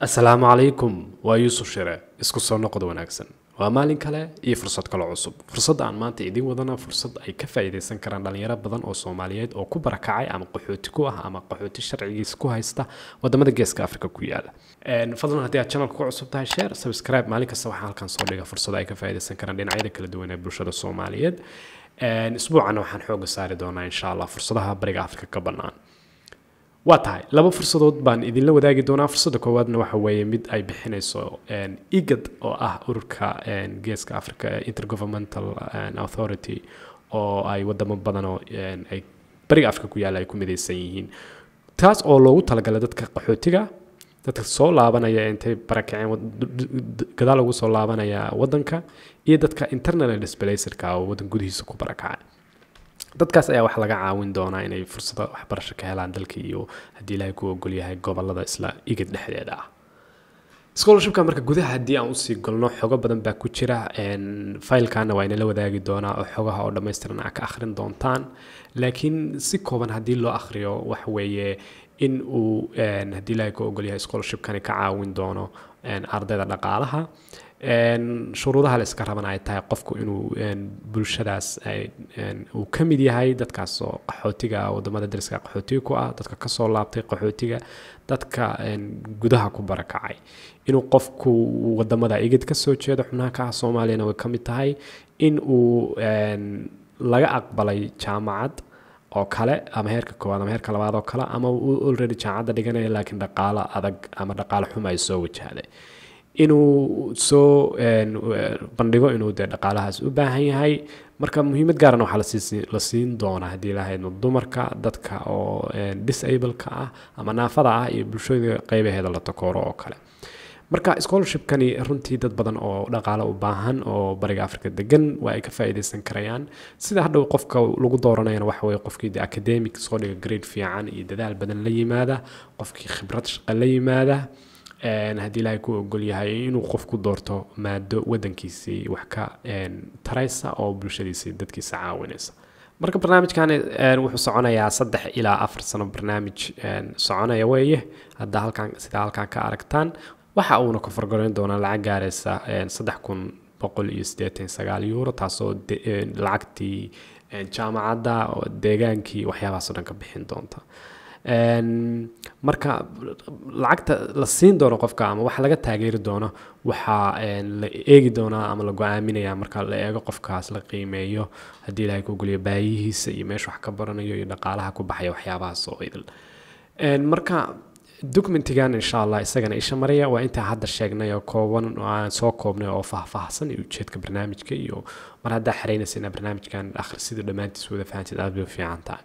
asalaamu calaykum waa yuusuf shire isku soo noqod wanaagsan waa maalin kale iyo fursad kale cusub fursadda aan maanta idiin wadana fursad ay ka faa'iidaysan karaan dhallinyaro badan oo soomaaliyeed oo ku barakacay ama qaxooti ku ah ama qaxooti sharcigiisa ku haysta wadamada geeska africa ku yaala fadlan haddii aad channelka ku cusub tahay share subscribe maalin kasta waxaa halkan soo dhiga fursado ay ka faa'iidaysan karaan dhinacyada kala duwan ee bulshada soomaaliyeed isbuucana waxaan xooga saari doonaa insha allah fursadaha bariga africa ka bannaan waa tahay laba fursadood baan idinla wadaagi doonaa fursada koowaadna waxa weeye mid ay bixinayso igad oo ah ururka geeska africa intergovernmental authority oo ay wadamo badanoo ay bariga africa ku yaala ay ku midaysan yihiin taas oo loogu talagalay dadka qaxootiga dadka soo laabanaya intay barakaceen gadaal ugu soo laabanaya wadanka iyo dadka internal displacerka oo wadan gudihiisa ku barakacay dadkaas ayaa wax laga caawin doonaa inay fursado waxbarasho ka helaan dalka iyo haddii ilaahay ku ogol yahay isla igid dhexdeeda ah scholarshipka marka gudaha haddii aan usii golno xogo badan baa ku jira filekana waa inala wadaagi doonaa oo xogaha oo dhamaystiran aa ah ka akhrin doontaan laakiin si kooban haddii loo akhriyo waxweeye in uu haddii ilaahay ku ogolyahay scholarshipkani ka caawin doono ardayda dhaqaalaha shuruudaha la iska rabana ay tahay qofku inuu bulshadaas uu ka mid yahay dadkaasoo qaxootiga wadamada dariska qaxootiga ku ah dadka kasoo laabtay qaxootiga dadka gudaha ku barakacay inuu qofku wadamada igid kasoo jeedo xubnaha ka ah soomaaliyana way ka mid tahay in uu laga aqbalay jaamacad oo kale ama heerka koowaad ama heerka labaad oo kale ama uu olredy jaamacadda dhiganaya laakiin dhaqaalo adag ama dhaqaalo xum ay soo wajahday inuu soo bandhigo inuu dee dhaqaalahaas u baahan yahay marka muhiimad gaarana waxaa la siin doonaa haddii lahaydno dumarka dadka oo disableka ah ama naafada ah iyo bulshooyinka qeybaheeda la takooro oo kale marka scholarshipkani runtii dad badan oo dhaqaale u baahan oo bariga afrika degan waa ay ka faa'iidaysan karayaan sida hadhow qofka lagu dooranayana waxa weye qofkii de academic soo dhiga grade fiican iyo dadaal badan la yimaada qofkii khibrad shaqa la yimaada haddii ilaahay ku ogolyahay yahay inuu qofku doorto maado wadankiisii wax ka taraysa oo bulshadiisii dadkiisa caawinaysa marka barnaamijkan wuxuu soconayaa saddex ilaa afar sano barnaamij soconaya weeye hadda halkaan sidaa halkaan ka aragtaan waxa uuna ku fargolayn doonaa lacag gaaraysa saddex kun boqol iyo siddeetan sagaal yuuro taasoo lacagtii jaamacadda deegaankii waxyaabahaasoo dhan ka bixin doonta marka lacagta la siin doono qofka ama wax laga taageeri doono waxaa la eegi doonaa ama la go-aaminaya marka la eego qofkaas la qiimeeyo haddii ilaahay ku goliyo baayihiisa iyo meesha wax ka baranayo iyo dhaqaalaha ku baxaya waxyaabahaas oo idil marka documentigan insha allah isagana isha maraya waa intaa hadda sheegnay oo kooban oo aan soo koobnay oo faahfaahsan iyo ujeedka barnaamijka iyo mar haddaa xeraynaysa inaa barnaamijkan akhrisidii dhammaantiis wada fahanteed aada bay u fiican tahay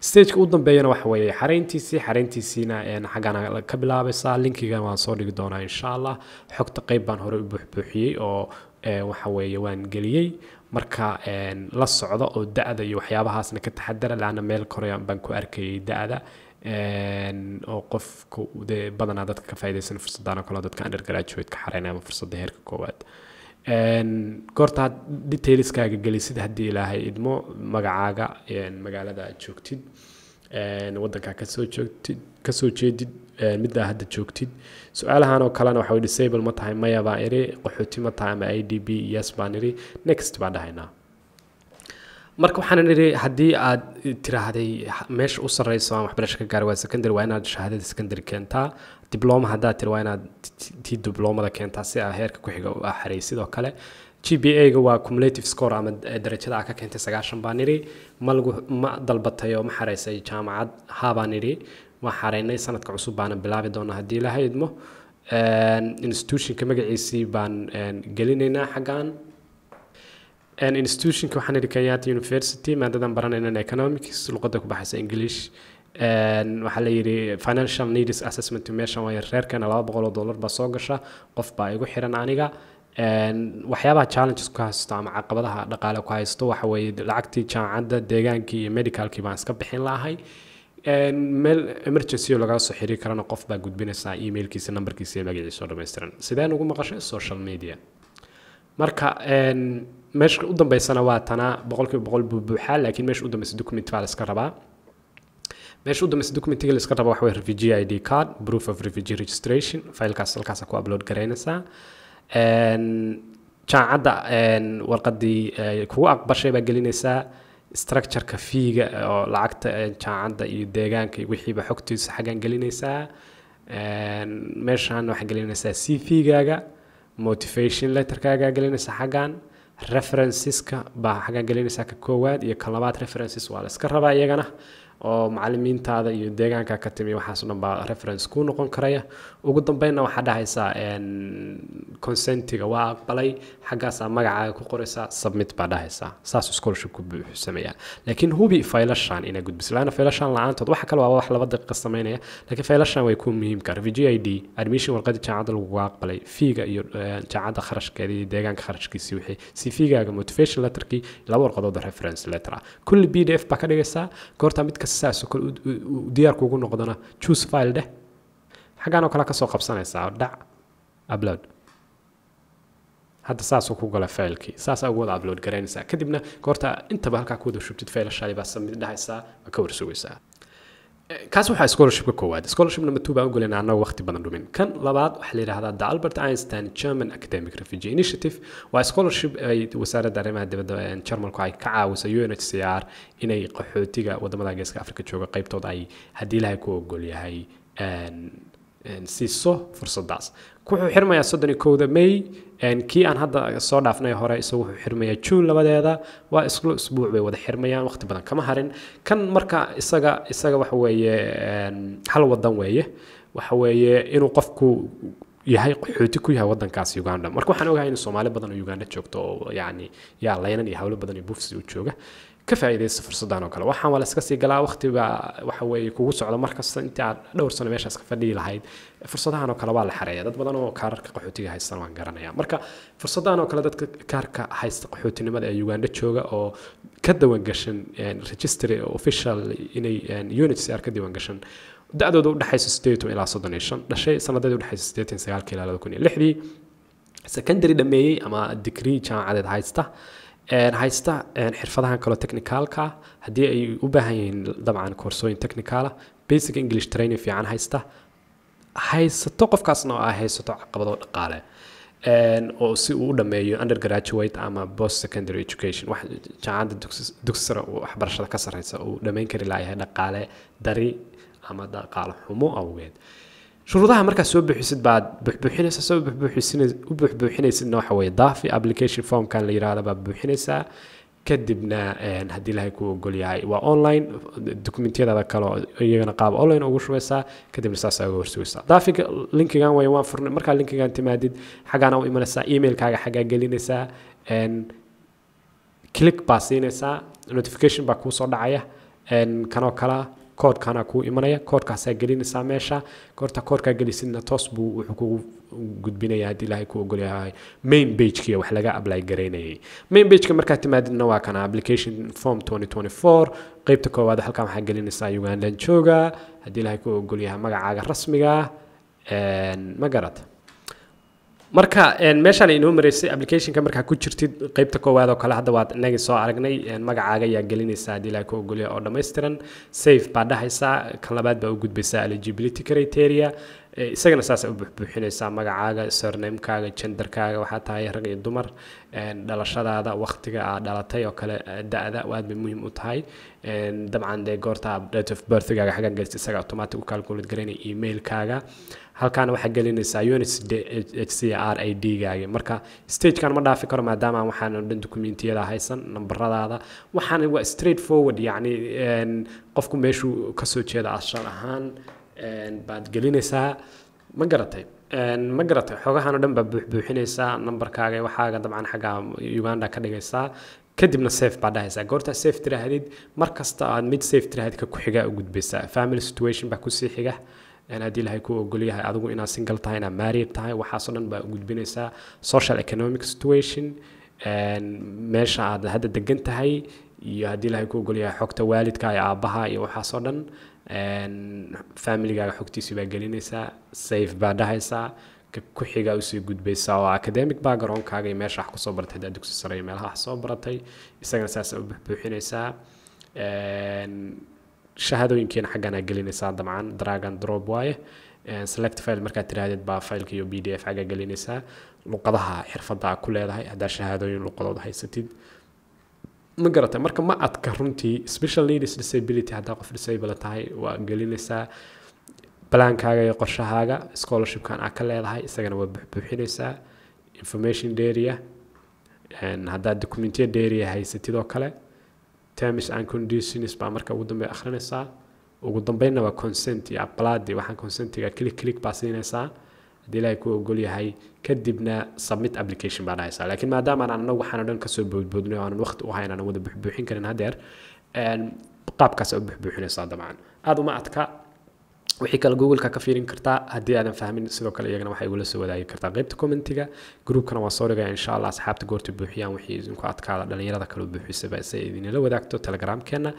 stageka u dambeeyana waxa weeye xarayntiisii xarayntiisiina xaggaan ka bilaabaysaa linkigan waan soo dhigi doonaa insha allah xogta qeyb baan horey u buuxbuuxiyey oo waxa weeye waan geliyey marka la socda oo da-da iyo waxyaabahaasna ka taxadara laana meel korean baan ku arkayay da-da oo qofku badanaa dadka ka faaidaysan fursadaan oo dadka undergraduate ka ama fursadda heerka koowaad goorta detailskaaga gelisid haddii ilaahay idmo magacaaga magaalada aad joogtid wadankaa kasoo joogtid kasoo jeedid middaa hadda joogtid su-aalahan oo kalena waxa disable ma tahay maya baan iri qaxooti ma tahay ama i d b yes baan iri next baan dhahaynaa marka waxaan idhi haddii aad tiraahday meesha u sarreyso aan waxbarasho ka gaar waa secondary waa inaad shahaadada secondary keentaa dibloma haddaad tiri waa inaad tii diblomada keentaa si aa heerka ku xiga u xaray sidoo kale g b a ga waa cumulative score ama darajada aa ka keentay sagaashan baan idhi ma ma dalbatay oo ma xaraysay jaamacad habaan idhi ma xaraynay sanadka cusub baana bilaabi doona haddii la haydmo institutionka magaciisii baan gelinaynaa xaggaan institutionka waxaan idhi kenyatta university maadadan baranaynan economics luqadda ku baxaysa english waxaa la yidhi financial needs assessment meeshan waay reerkeena laba boqol oo dollar baa soo gasha qof baa igu xiran aniga waxyaabaha challenges ku haysto ama caqabadaha dhaqaale ku haysto waxa lacagtii jaamacadda deegaankii iyo medicalkii baan iska bixin lahay meel emergency oo lagaga soo xiriiri karana qof baa gudbinaysaa emailkiisa nambarkiisa iyo magaciisa oo sideen ugu maqashay social media marka meesha u dambeysana waa tana boqol kiiba boqol buu buuxaa laakiin meesha u dambeysa document baa la rabaa meesha u dambeysa documentiga la iska waxa weye refugee id card proof of refugee registration failkaas halkaasa ku upload garaynaysaa jaacadda warqadii eh, kugu aqbashay baa gelinaysaa structureka fiiga eh, oo lacagta eh, jaacadda iyo deegaanka wixiiba xogtiisa xaggan gelinaysaa meeshaan waxaa gelinaysaa c figaaga motivation letterkaagaa gelinaysaa xaggan referenceska baa xaggan gelinaysaa ka koowaad iyo ka labaad references waa la iska rabaa iyagana oo macalimiintaada iyo deegaanka ka timi waxaaso dhan baa reference kuu noqon karaya ugu dambeynna waxaa dhahaysaa consentiga waa aqbalay xaggaasaa magacaaga ku qoraysaa submit baa dhahaysaa saas scholarshipku buuxu sameeyaa laakiin hubi faylashan inaa gudbiso laana faylashan la-aantood waxa kale waa wax laba daqiiqa samaynaya laakiin faylashan way ku muhiimka refugee i d admission warqadii jaamacadda laguga aqbalay fiiga iyo jaamacadda kharashkeeda iyo deegaanka kharashkiisii wixii si fiigaaga motivation letterkii laba warqadood reference letter ah kulli b d f baa ka dhigaysaa goortaa midka saasoo kale diyaarku ugu noqdana juice file dheh xaggaan oo kale ka soo qabsanaysaa dhac upload hadda saasuu ku gala faylkii ugu wada upload garaynaysaa kadibna goorta intaba halkaa kuwada wada shubtid faylashaadii baa samid dhahaysaa waa ka warsugaysaa kaas waxaa scholarshipka koowaad scholarship number two baan u annaga waqti badan dhumin kan labaad waxaa la yidhahdaa the albert einstein german academic refugee initiative waa scholarship ay wasaaradda arrimaha dibadda jermalku ay ka caawisay u n h c r inay qaxootiga wadamada geeska africa jooga qaybtooda ay haddii ilahay ku ogolyahay siiso fursaddaas wuxuu xirmayaa soddon iyo kowda may kii aan hadda soo dhaafnay hore isagu wuxuu xirmayaa juun labadeeda waa isla isbuuc bay wada xirmayaan waqti badan kama harin kan marka isaga isaga waxa weeye hal wadan weeye waxa weeye inuu qofku yahay qaxooti ku yahay wadankaas uganda marka waxaan ogahay in soomaali badan oo uganda joogto oo yani yaa laynan iyo hawlo badan iyo buufsi u jooga ka faaidayso fursadahan oo kale waxaan waa laska sii galaa waqtiga waxa weye kugu socda markasta intii dhowr sano meeshaas ka fadhihi lahayd fursadahan oo kale waa la xareeya dad badan oo kaararka qaxootiga haystan waan garanaya marka fursadahan oo kale dadka kaarka haysta qaxootinimada ee uganda jooga oo ka diiwaangashan registry official inay units ka diiwaangashan da-dooda udhexayso sideetan ilaa soddon iyo shan dhashay sanadeeda udhexayso sideetan sagaalka ilaa laba kun iyo lixdii secondary dhameeyey ama digrii jaamacadeed haysta haysta xirfadahan kaloo technicalka haddii ay u baahan yihiin dabcan koorsooyin technicala basic english training fiican haysta haysato qofkaasna oo ah haysato caqabado dhaqaale oo si uu u dhameeyo undergraduate ama post secondary education wax dugsi sare waxbarashada ka sarreysa uu dhamayn kari layahay dhaqaale dari ama dhaqaale xumo awgeed shuruudaha markaa soo buuxisid baad buuxbuuxinaysa soo u buuxbuuxinaysidna waxa daafi application formkan la yirahda baad buuxinaysaa kadibna haddii ilahay ku ogol yahay waa online dokumentiyadaada kale iyagana qaab online ugu shubaysaa kadibna saasaa uga horsugaysaa daafiga linkigan way waan furnay markaa linkigan timaadid xaggaana u imanaysaa emailkaaga xaggaa gelinaysaa click baa siinaysaa notification baa kuu soo dhacaya kanoo kalea koodkana kuu imanaya koodkaasaa gelinaysaa meesha goorta koodkaa gelisidna toos buu wuxuu kugu gudbinaya haddii ilaahay ku ogol yahay main pagekii wax laga apply garaynayay main pageka markaad timaadidna waa kana application form 2024 qeybta koowaad halkan waxaa gelinaysaa ugandan jooga haddii ilaahay ku ogol yahay magacaaga rasmiga ma garata marka meeshaan inoo maraysay applicationka markaa ku jirtid qeybta koowaad oo kale hadda waad inagii soo aragnay magacaaga ayaa gelinaysaa haddii ilaha ku ogolya oo dhammaystiran safe baa dhahaysaa kan labaad baa u gudbaysaa eligibility criteria Eh, isagana saas u buuxbuuxinaysaa magacaaga sornamekaaga jendarkaaga waxaa tahay rag iyo dumar eh, dhalashadaada waqtiga aad dhalatay oo kale eh, da-da aad bay muhiim u tahay dabcan dee goorta date of birthgaaga xagan gelist isaga automatic u calculate garanaya emailkaaga halkaana waxaa gelinaysaa unit h c r i d gaagi marka stagekan ma dhaafi karo maadaama waxaana dhan dukumentiyada haysan nambaradaada waxaana waa straight forward yacni qofku meeshuu kasoo jeeda ashar ahaan baad gelinaysaa ma garatay ma garatay xoogahaan o dhan baa buuxbuuxinaysaa numberkaaga waxaaga dabcan xagga uganda ka dhigaysaa kadibna safe baa dhahaysaa goortaa safe tiraahdid mar kasta aad mid safe tiraahid ka ku xiga u gudbaysaa family situation baa kusii xiga haddii ilaahay kuu ogolyahay adigu inaad single tahay inaad maaried tahay waxaasoo dhan baa u gudbinaysaa social economic situation meesha aad hadda degan tahay iyo haddii ilahay ku ogolyahay xogta waalidka iyo aabbaha iyo waxaasoo dhan familigaaga xogtiisi baa gelinaysaa safe baa dhahaysaa ku xigaa usii gudbaysa oo academic backgroundkaaga iyo meesha wax kusoo baratay haddaa dugsi sare iyo meelaha wax soo baratay isagana saas u buuxinaysaa shahaadooyinkiina xaggana gelinaysaa dabcan dragon drop waaye select file markaad tiraahdeed baa fileka iyo b d f xagga gelinaysaa luqadaha xirfadda ku leedahay haddaa shahaadooyin luqadood haysatid ma garata marka ma adka runtii special ladies haddaa qof disable tahay waa gelinaysaa balaankaaga iyo qorshahaaga scholarshipkan aa ka leedahay isagana waa buuxbuuxinaysaa information daria haddaad documentiya daria haysatid oo kale termis and conditions baa marka ugu dambeya akhrinaysaa ugu dambeynna waa consent iyo aplaadi waxaan consentiga click click baa siinaysaa hadii ilaahay ku ogol yahay kadibna submit application baan haysaa laakiin maadaama aan anagu waxaan o dhan kasoo boodboodnay aanan waqti u hayn aanan wada buxbuuxin karin haddeer qaabkaas aad u buxbuuxinaysaa dabcan aada uma adka wixii kale googleka ka fiirin kartaa haddii aadan fahmin sidoo kale iyagana waxay igula soo wadaagi kartaa qaybta commentiga gruubkana waa soo dhigaya insha allah asxaabta goorta buuxiyaan wixii idinku adkaada dhalinyarada kale buuxisaba se idinila wadaagto telegramkeenna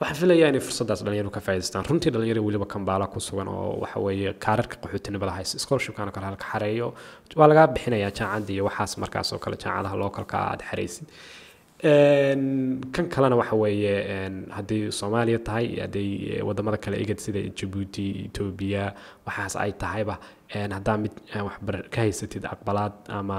waxaan filayaa inay fursadaas dhallinyaru ka faa'idaystaan runtii dhallinyaro weliba kambaala ku sugan oo waxa kaararka qaxootinimada hays scholarshipkana kale halka xareeyo waa lagaa bixinayaa jaacadda iyo waxaas markaas oo kale jaacadaha lookalka aada xaraysid kan kalena waxa weeye hadday soomaaliya tahay hadday wadamada kale egad sida jabuuti etoobiya waxaas ay tahayba haddaa mid waxbar ka haysatid aqbalaad ama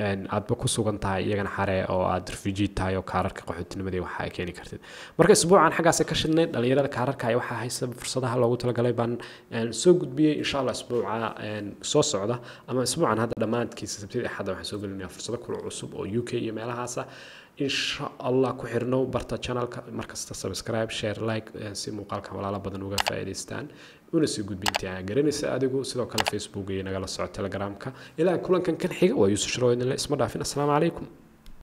aad ba ku sugan tahay iyagana xare oo aad refugee tahay oo kaararka qaxootinimada waxa ay keeni kartid marka isbuucan xaggaas ka shidnay dhalinyarada kaararka ay waxaa haysta fursadaha loogu talagalay baan soo gudbiyey insha allah isbuuca soo socda ama isbuucan hadda dhammaadkiisa sabtida axadda waxaan soo gelinayaa fursado kula cusub oo u k iyo meelahaasa insha allah ku xirno barta janalka markasta subscribe share like si muuqaalkan walaalo badan uga faa'iidaystaan una sii gudbintii aan garanaysa adigu sidoo kale facebook iyo nagala soco telegramka ilaa kulankan kan xiga waa yuusuf sharow idinle isma dhaafin assalaamu calaykum